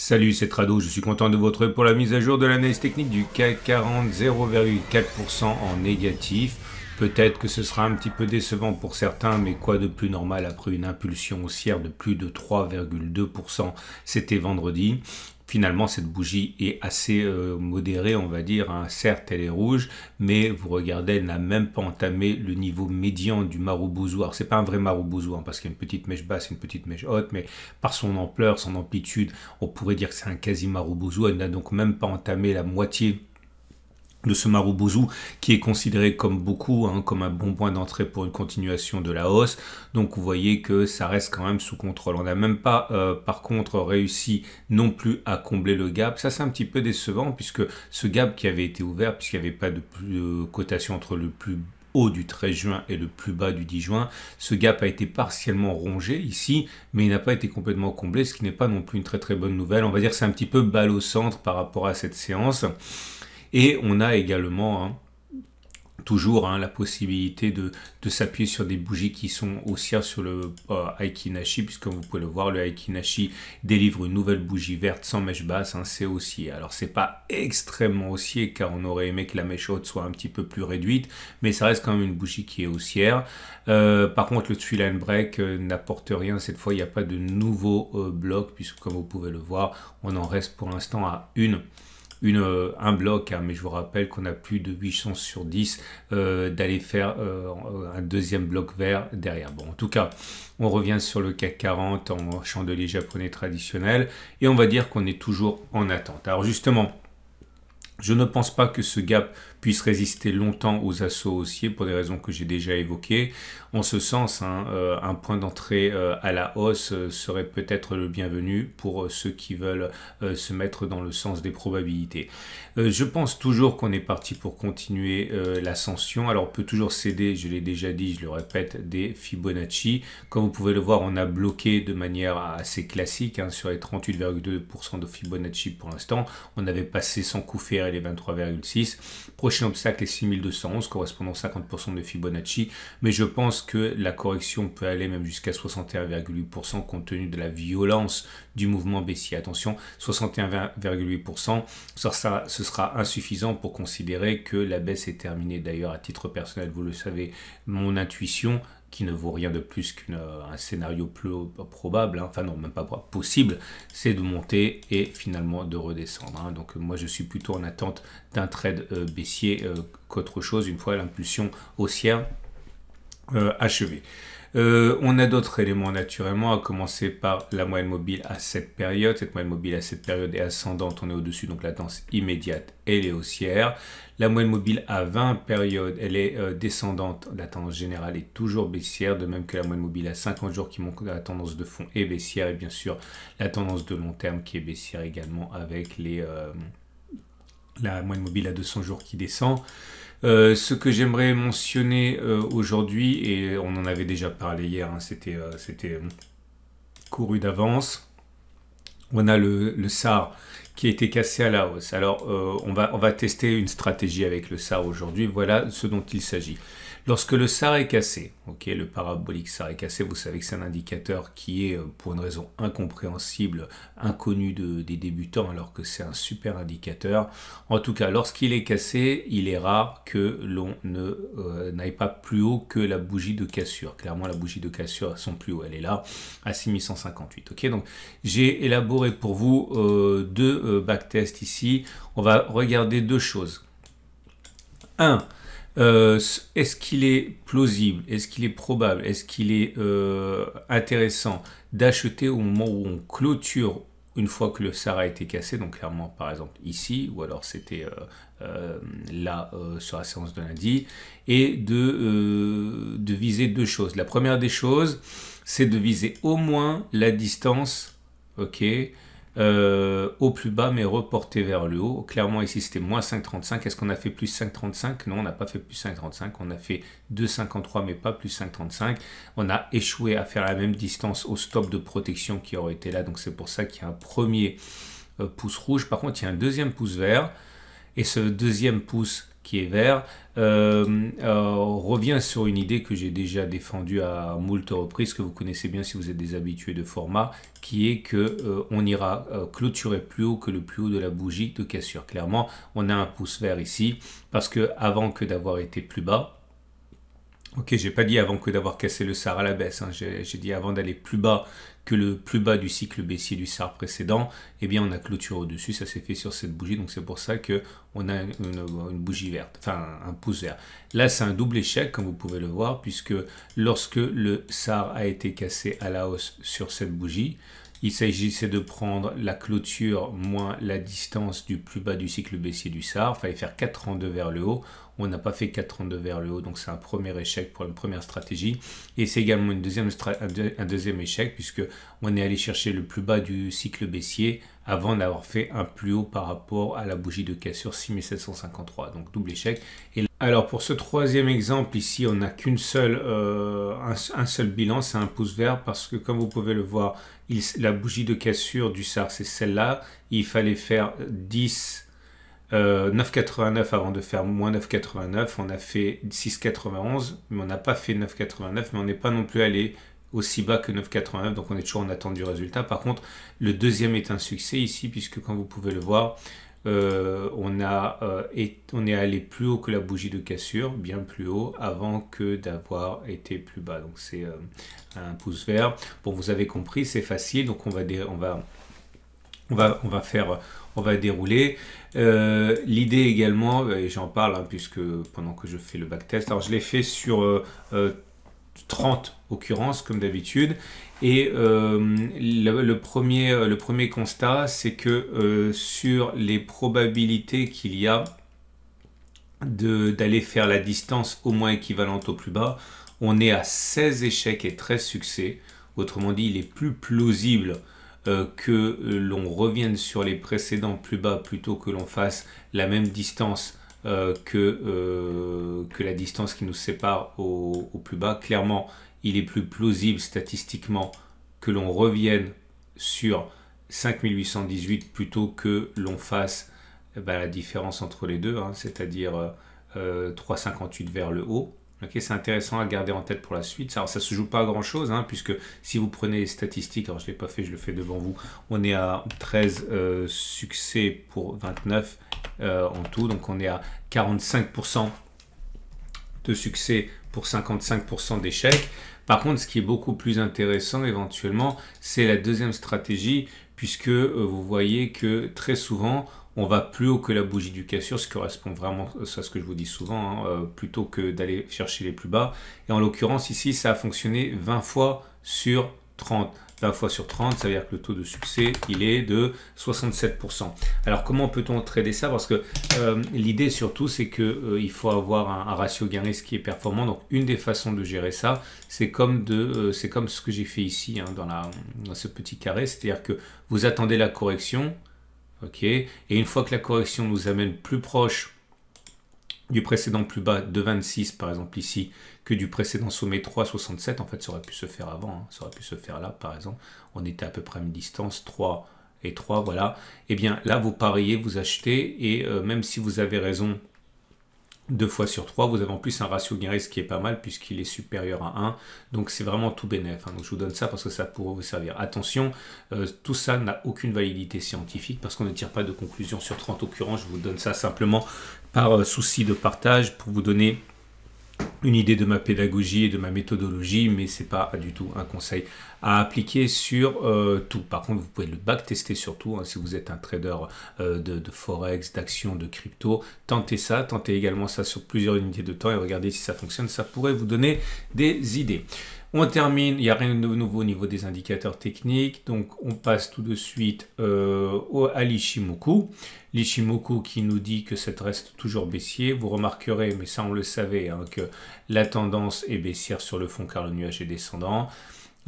Salut, c'est Trado, je suis content de vous retrouver pour la mise à jour de l'analyse technique du CAC 40, 0,4% en négatif. Peut-être que ce sera un petit peu décevant pour certains, mais quoi de plus normal après une impulsion haussière de plus de 3,2% C'était vendredi finalement cette bougie est assez euh, modérée, on va dire. Hein. Certes, elle est rouge, mais vous regardez, elle n'a même pas entamé le niveau médian du maroubouzou, Alors, c'est pas un vrai maroubouzou, parce qu'il y a une petite mèche basse, une petite mèche haute, mais par son ampleur, son amplitude, on pourrait dire que c'est un quasi maroubouzou, Elle n'a donc même pas entamé la moitié de ce Maroubouzou qui est considéré comme beaucoup, hein, comme un bon point d'entrée pour une continuation de la hausse. Donc vous voyez que ça reste quand même sous contrôle. On n'a même pas euh, par contre réussi non plus à combler le gap. Ça c'est un petit peu décevant puisque ce gap qui avait été ouvert, puisqu'il n'y avait pas de, plus, euh, cotation entre le plus haut du 13 juin et le plus bas du 10 juin. Ce gap a été partiellement rongé ici, mais il n'a pas été complètement comblé, ce qui n'est pas non plus une très très bonne nouvelle. On va dire c'est un petit peu balle au centre par rapport à cette séance. Et on a également hein, toujours hein, la possibilité de, s'appuyer sur des bougies qui sont haussières sur le euh, Aikinashi, puisque vous pouvez le voir, le Aikinashi délivre une nouvelle bougie verte sans mèche basse, hein, c'est haussier. Alors c'est pas extrêmement haussier, car on aurait aimé que la mèche haute soit un petit peu plus réduite, mais ça reste quand même une bougie qui est haussière. Euh, par contre, le Twilight Break euh, n'apporte rien, cette fois il n'y a pas de nouveau euh, bloc, puisque comme vous pouvez le voir, on en reste pour l'instant à une. Euh, un bloc, hein, mais je vous rappelle qu'on a plus de 8 chances sur 10 euh, d'aller faire euh, un deuxième bloc vert derrière. Bon, en tout cas, on revient sur le CAC 40 en chandelier japonais traditionnel et on va dire qu'on est toujours en attente. Alors justement, je ne pense pas que ce gap puisse résister longtemps aux assauts haussiers pour des raisons que j'ai déjà évoquées. En ce sens, hein, euh, un point d'entrée euh, à la hausse euh, serait peut-être le bienvenu pour ceux qui veulent se mettre dans le sens des probabilités. je pense toujours qu'on est parti pour continuer l'ascension. Alors on peut toujours céder, je l'ai déjà dit, je le répète, des Fibonacci. Comme vous pouvez le voir, on a bloqué de manière assez classique hein, sur les 38,2% de Fibonacci pour l'instant. On avait passé sans coup faire les 23,6 prochain obstacle est 6211 correspondant à 50% de Fibonacci, mais je pense que la correction peut aller même jusqu'à 61,8% compte tenu de la violence du mouvement baissier. Attention, 61,8%, ce sera insuffisant pour considérer que la baisse est terminée. D'ailleurs, à titre personnel, vous le savez, mon intuition qui ne vaut rien de plus qu'un euh, scénario plus probable, hein. enfin non, même pas possible, c'est de monter et finalement de redescendre. Hein. Donc moi je suis plutôt en attente d'un trade euh, baissier euh, qu'autre chose, une fois l'impulsion haussière achevée. Euh, on a d'autres éléments naturellement, à commencer par la moyenne mobile à cette période. Cette moyenne mobile à cette période est ascendante, on est au-dessus, donc la tendance immédiate, elle est haussière. La moyenne mobile à 20 périodes, elle est euh, descendante, la tendance générale est toujours baissière, de même que la moyenne mobile à 50 jours qui montre la tendance de fond est baissière, et bien sûr la tendance de long terme qui est baissière également avec les, euh, la moyenne mobile à 200 jours qui descend. Euh, ce que j'aimerais mentionner euh, aujourd'hui, et on en avait déjà parlé hier, hein, c'était euh, couru d'avance, on a le, SAR qui a été cassé à la hausse. Alors on, va, on va tester une stratégie avec le SAR aujourd'hui, voilà ce dont il s'agit. Lorsque le SAR est cassé, ok, le parabolique SAR est cassé, vous savez que c'est un indicateur qui est, euh, pour une raison incompréhensible, inconnu des débutants, alors que c'est un super indicateur. En tout cas, lorsqu'il est cassé, il est rare que l'on euh, n'aille pas plus haut que la bougie de cassure. Clairement, la bougie de cassure, son plus haut, elle est là, à 6158. donc j'ai élaboré pour vous euh, deux backtests ici. On va regarder deux choses. Un... Euh, est-ce qu'il est plausible, est-ce qu'il est probable, est-ce qu'il est, euh, intéressant d'acheter au moment où on clôture une fois que le SAR a été cassé, donc clairement par exemple ici, ou alors c'était euh, là sur la séance de lundi, et de viser deux choses. La première des choses, c'est de viser au moins la distance, ok, euh, au plus bas, mais reporté vers le haut. Clairement, ici, c'était moins 5,35. Est-ce qu'on a fait plus 5,35 Non, on n'a pas fait plus 5,35. On a fait 2,53, mais pas plus 5,35. On a échoué à faire la même distance au stop de protection qui aurait été là. Donc, c'est pour ça qu'il y a un premier euh, pouce rouge. Par contre, il y a un deuxième pouce vert. Et ce deuxième pouce est vert, euh, euh, revient sur une idée que j'ai déjà défendue à moult reprises, que vous connaissez bien si vous êtes des habitués de format, qui est que euh, on ira clôturer plus haut que le plus haut de la bougie de cassure. Clairement, on a un pouce vert ici, parce que avant que d'avoir été plus bas, Ok, j'ai pas dit avant que d'avoir cassé le SAR à la baisse, hein. j'ai dit avant d'aller plus bas que le plus bas du cycle baissier du SAR précédent, eh bien on a clôture au-dessus, ça s'est fait sur cette bougie, donc c'est pour ça que on a une, une bougie verte, enfin un pouce vert. Là c'est un double échec comme vous pouvez le voir, puisque lorsque le SAR a été cassé à la hausse sur cette bougie, il s'agissait de prendre la clôture moins la distance du plus bas du cycle baissier du SAR. Il fallait faire 4 de vers le haut. On n'a pas fait 4 de vers le haut, donc c'est un premier échec pour une première stratégie. Et c'est également une deuxième un, deuxième échec puisque on est allé chercher le plus bas du cycle baissier avant d'avoir fait un plus haut par rapport à la bougie de cassure 6753. Donc double échec. Et alors pour ce troisième exemple ici, on n'a qu'une seule, euh, un, seul bilan, c'est un pouce vert parce que comme vous pouvez le voir, la bougie de cassure du SAR c'est celle-là. Il fallait faire 10 9,89 euh, avant de faire moins 9,89. On a fait 6,91, mais on n'a pas fait 9,89, mais on n'est pas non plus allé aussi bas que 9,89, donc on est toujours en attente du résultat. Par contre, le deuxième est un succès ici, puisque comme vous pouvez le voir, euh, on, a, euh, est, on est allé plus haut que la bougie de cassure, bien plus haut, avant que d'avoir été plus bas. Donc c'est euh, un pouce vert. Bon, vous avez compris, c'est facile, donc on va, on va, on va, on va faire on va dérouler. L'idée également, et j'en parle hein, puisque pendant que je fais le backtest, alors je l'ai fait sur 30 occurrences comme d'habitude. Et euh, le, premier, constat, c'est que euh, sur les probabilités qu'il y a d'aller faire la distance au moins équivalente au plus bas, on est à 16 échecs et 13 succès. Autrement dit, il est plus plausible euh, que l'on revienne sur les précédents plus bas plutôt que l'on fasse la même distance euh, euh, que, la distance qui nous sépare au, plus bas. Clairement, il est plus plausible statistiquement que l'on revienne sur 5818 plutôt que l'on fasse eh ben, la différence entre les deux, hein, c'est-à-dire 358 euh, vers le haut c'est intéressant à garder en tête pour la suite. Alors ça se joue pas à grand chose, hein, puisque si vous prenez les statistiques, alors je l'ai pas fait, je le fais devant vous, on est à 13 euh, succès pour 29 euh, en tout, donc on est à 45% de succès pour 55% d'échecs. Par contre, ce qui est beaucoup plus intéressant éventuellement, c'est la deuxième stratégie, puisque euh, vous voyez que très souvent, on va plus haut que la bougie du cassure, ce qui correspond vraiment à euh, ce que je vous dis souvent, hein, euh, plutôt que d'aller chercher les plus bas. Et en l'occurrence, ici, ça a fonctionné 20 fois sur 30. 20 fois sur 30, ça veut dire que le taux de succès, il est de 67%. Alors comment peut-on trader ça Parce que euh, l'idée surtout, c'est que il faut avoir un, ratio gain-risque qui est performant. Donc une des façons de gérer ça, c'est comme, de, c'est comme ce que j'ai fait ici, hein, dans, la, dans ce petit carré. C'est-à-dire que vous attendez la correction, et une fois que la correction nous amène plus proche du précédent plus bas de 26 par exemple ici que du précédent sommet 3,67 en fait ça aurait pu se faire avant hein. ça aurait pu se faire là par exemple on était à peu près à une distance 3 et 3 voilà et eh bien là vous pariez vous achetez et euh, même si vous avez raison 2 fois sur 3, vous avez en plus un ratio gain-risque qui est pas mal puisqu'il est supérieur à 1. Donc c'est vraiment tout bénéf. Hein. Donc je vous donne ça parce que ça pourrait vous servir. Attention, euh, tout ça n'a aucune validité scientifique parce qu'on ne tire pas de conclusion sur 30 occurrences. Je vous donne ça simplement par euh, souci de partage pour vous donner une idée de ma pédagogie et de ma méthodologie, mais ce n'est pas du tout un conseil à appliquer sur euh, tout. Par contre, vous pouvez le backtester sur tout. Hein, si vous êtes un trader euh, de, de, forex, d'actions, de crypto, tentez ça, tentez également ça sur plusieurs unités de temps et regardez si ça fonctionne. Ça pourrait vous donner des idées. On termine, il n'y a rien de nouveau au niveau des indicateurs techniques, donc on passe tout de suite euh, au, à l'Ishimoku. L'Ishimoku qui nous dit que ça reste toujours baissier. Vous remarquerez, mais ça on le savait, hein, que la tendance est baissière sur le fond car le nuage est descendant.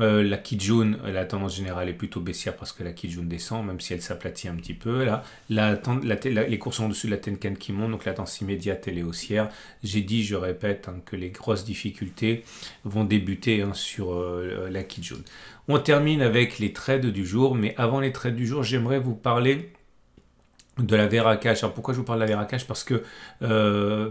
Euh, la Kijun, la tendance générale est plutôt baissière parce que la Kijun descend, même si elle s'aplatit un petit peu. Là, la, les cours sont au-dessus de la Tenken qui monte, donc la tendance immédiate, elle est haussière. J'ai dit, je répète, hein, que les grosses difficultés vont débuter hein, sur euh, la Kijun. On termine avec les trades du jour, mais avant les trades du jour, j'aimerais vous parler de la Vera Cash. Alors pourquoi je vous parle de la Vera Cash Parce que euh,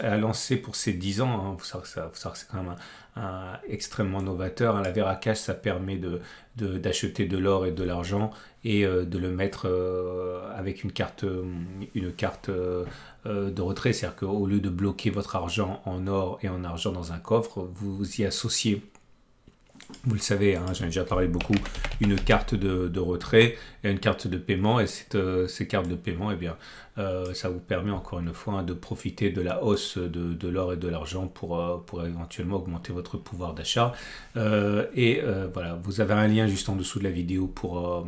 a lancé pour ses 10 ans, hein, vous que c'est quand même un, extrêmement novateur, hein, la Vera Cash ça permet d'acheter de, d'acheter de l'or et de l'argent et euh, de le mettre euh, avec une carte, euh, une carte de retrait, c'est-à-dire qu'au lieu de bloquer votre argent en or et en argent dans un coffre, vous y associez vous le savez, hein, j'en ai déjà parlé beaucoup, une carte de, retrait et une carte de paiement. Et cette, euh, ces cartes de paiement, eh bien, euh, ça vous permet encore une fois hein, de profiter de la hausse de, l'or et de l'argent pour, euh, pour éventuellement augmenter votre pouvoir d'achat. et voilà, vous avez un lien juste en dessous de la vidéo pour,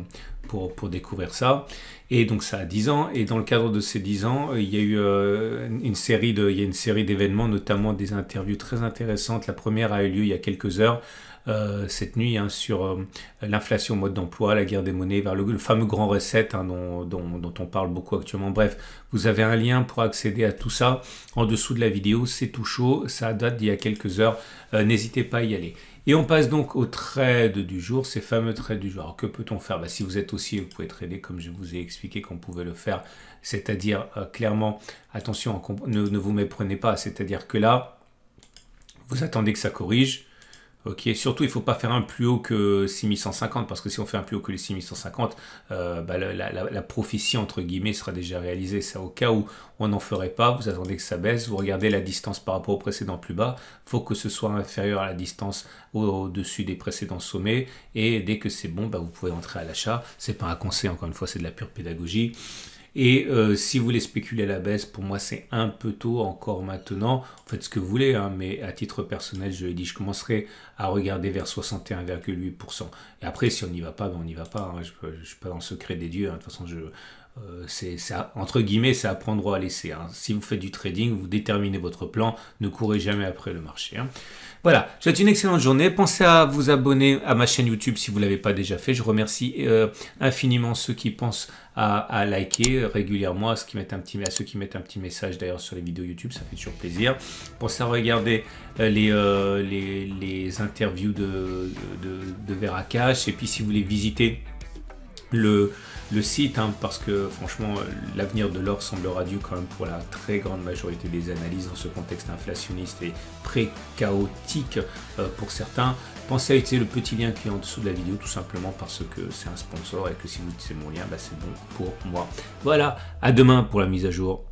pour, découvrir ça. Et donc ça a 10 ans. Et dans le cadre de ces 10 ans, euh, il y a eu euh, une série de, il y a une série d'événements, notamment des interviews très intéressantes. La première a eu lieu il y a quelques heures. Euh, cette nuit hein, sur l'inflation mode d'emploi, la guerre des monnaies vers le, fameux grand recette hein, dont, dont, on parle beaucoup actuellement. Bref, vous avez un lien pour accéder à tout ça en dessous de la vidéo. C'est tout chaud, ça date d'il y a quelques heures. N'hésitez pas à y aller. Et on passe donc au trade du jour, ces fameux trades du jour. Alors que peut-on faire bah, Si vous êtes aussi, vous pouvez trader comme je vous ai expliqué qu'on pouvait le faire, c'est-à-dire euh, clairement, attention, ne vous méprenez pas, c'est-à-dire que là, vous attendez que ça corrige, Ok, surtout il ne faut pas faire un plus haut que 6150 parce que si on fait un plus haut que les 6150, euh, bah, la, la, la, prophétie entre guillemets sera déjà réalisée. C'est au cas où on n'en ferait pas, vous attendez que ça baisse, vous regardez la distance par rapport au précédent plus bas, faut que ce soit inférieur à la distance au-dessus des précédents sommets et dès que c'est bon, bah, vous pouvez entrer à l'achat. C'est pas un conseil, encore une fois, c'est de la pure pédagogie. Et euh, si vous voulez spéculer à la baisse, pour moi c'est un peu tôt encore maintenant. Faites ce que vous voulez, hein, mais à titre personnel, je l'ai dit, je commencerai à regarder vers 61,8%. Et après, si on n'y va pas, ben, on n'y va pas. Hein. Je ne suis pas dans le secret des dieux. Hein. De toute façon, je, euh, c'est ça entre guillemets, c'est à prendre à laisser. Hein. Si vous faites du trading, vous déterminez votre plan, ne courez jamais après le marché. Hein. Voilà, je souhaite une excellente journée. Pensez à vous abonner à ma chaîne YouTube si vous l'avez pas déjà fait. Je remercie euh, infiniment ceux qui pensent à, liker euh, régulièrement, à ceux, qui mettent un petit, à ceux qui mettent un petit message d'ailleurs sur les vidéos YouTube, ça fait toujours plaisir. Pensez à regarder les, les, interviews de, de, de et puis si vous voulez visiter le, le site, hein, parce que franchement, euh, l'avenir de l'or semble dû quand même pour la très grande majorité des analyses dans ce contexte inflationniste et pré-chaotique euh, pour certains. Pensez à utiliser le petit lien qui est en dessous de la vidéo, tout simplement parce que c'est un sponsor et que si vous utilisez mon lien, bah, c'est bon pour moi. Voilà, à demain pour la mise à jour.